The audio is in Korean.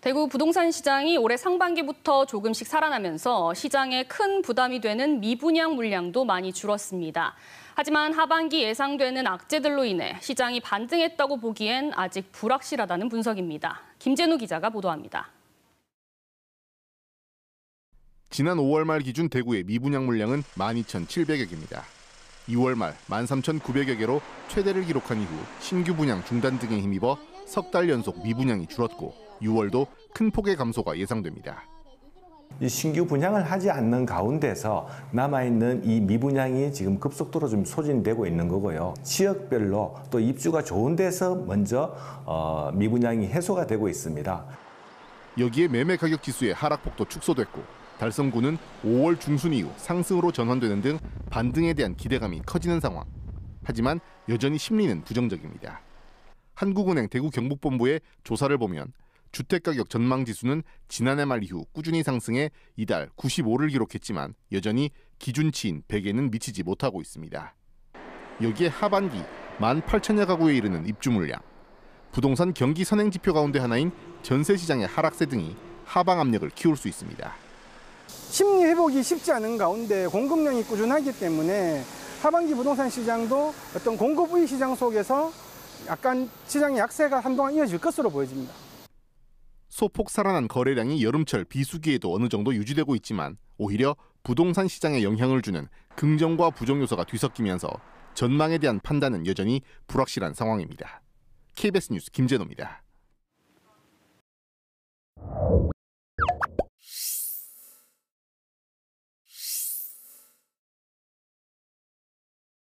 대구 부동산 시장이 올해 상반기부터 조금씩 살아나면서 시장에 큰 부담이 되는 미분양 물량도 많이 줄었습니다. 하지만 하반기 예상되는 악재들로 인해 시장이 반등했다고 보기엔 아직 불확실하다는 분석입니다. 김재누 기자가 보도합니다. 지난 5월 말 기준 대구의 미분양 물량은 12,700여 개입니다. 2월 말 13,900여 개로 최대를 기록한 이후 신규 분양 중단 등에 힘입어 석 달 연속 미분양이 줄었고 6월도 큰 폭의 감소가 예상됩니다. 이 신규 분양을 하지 않는 가운데서 남아있는 이 미분양이 지금 급속도로 좀 소진되고 있는 거고요. 지역별로 또 입주가 좋은 데서 먼저 어, 미분양이 해소가 되고 있습니다. 여기에 매매 가격 지수의 하락폭도 축소됐고 달성구는 5월 중순 이후 상승으로 전환되는 등 반등에 대한 기대감이 커지는 상황. 하지만 여전히 심리는 부정적입니다. 한국은행 대구 경북본부의 조사를 보면 주택가격 전망지수는 지난해 말 이후 꾸준히 상승해 이달 95를 기록했지만 여전히 기준치인 100에는 미치지 못하고 있습니다. 여기에 하반기 18,000여 가구에 이르는 입주 물량, 부동산 경기 선행 지표 가운데 하나인 전세 시장의 하락세 등이 하방 압력을 키울 수 있습니다. 심리 회복이 쉽지 않은 가운데 공급량이 꾸준하기 때문에 하반기 부동산 시장도 어떤 공급의 시장 속에서 약간 시장의 약세가 한동안 이어질 것으로 보여집니다. 소폭 살아난 거래량이 여름철 비수기에도 어느 정도 유지되고 있지만 오히려 부동산 시장에 영향을 주는 긍정과 부정 요소가 뒤섞이면서 전망에 대한 판단은 여전히 불확실한 상황입니다. KBS 뉴스 김재노입니다.